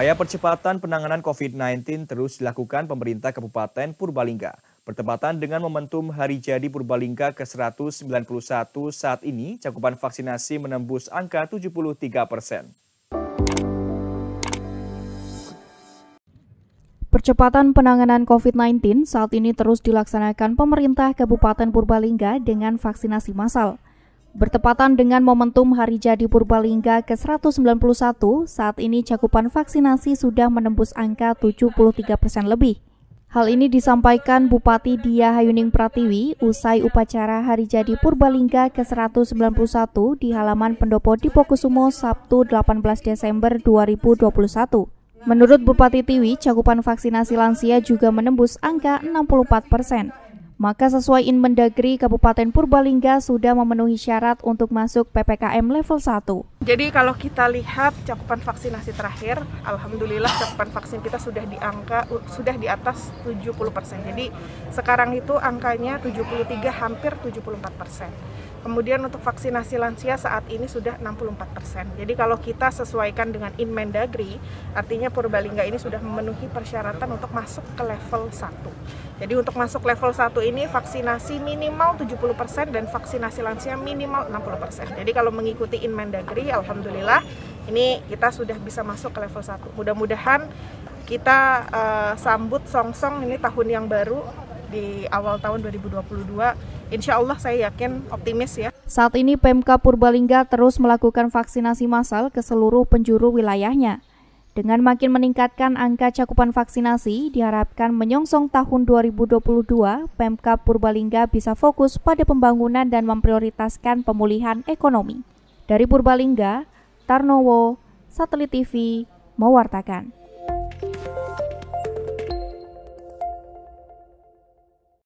Upaya percepatan penanganan COVID-19 terus dilakukan pemerintah Kabupaten Purbalingga. Bertepatan dengan momentum Hari Jadi Purbalingga ke-191 saat ini, cakupan vaksinasi menembus angka 73 persen. Percepatan penanganan COVID-19 saat ini terus dilaksanakan pemerintah Kabupaten Purbalingga dengan vaksinasi massal. Bertepatan dengan momentum Hari Jadi Purbalingga ke-191, saat ini cakupan vaksinasi sudah menembus angka 73 persen lebih. Hal ini disampaikan Bupati Dia Hayuning Pratiwi usai upacara Hari Jadi Purbalingga ke-191 di halaman Pendopo Dipokusumo Sabtu 18 Desember 2021. Menurut Bupati Tiwi, cakupan vaksinasi lansia juga menembus angka 64 persen. Maka sesuai Inmendagri, Kabupaten Purbalingga sudah memenuhi syarat untuk masuk PPKM level 1. Jadi kalau kita lihat cakupan vaksinasi terakhir, alhamdulillah cakupan vaksin kita sudah di angka sudah di atas 70%. Jadi sekarang itu angkanya 73 hampir 74%. Kemudian untuk vaksinasi lansia saat ini sudah 64%. Jadi kalau kita sesuaikan dengan Inmendagri, artinya Purbalingga ini sudah memenuhi persyaratan untuk masuk ke level 1. Jadi untuk masuk level 1 ini vaksinasi minimal 70% dan vaksinasi lansia minimal 60%. Jadi kalau mengikuti Inmendagri alhamdulillah ini kita sudah bisa masuk ke level 1 mudah-mudahan kita uh, sambut song -song ini tahun yang baru di awal tahun 2022 insya Allah saya yakin optimis ya saat ini PMK Purbalingga terus melakukan vaksinasi massal ke seluruh penjuru wilayahnya dengan makin meningkatkan angka cakupan vaksinasi, diharapkan menyongsong tahun 2022, Pemkab Purbalingga bisa fokus pada pembangunan dan memprioritaskan pemulihan ekonomi. Dari Purbalingga, Tarnowo, Satelit TV mewartakan.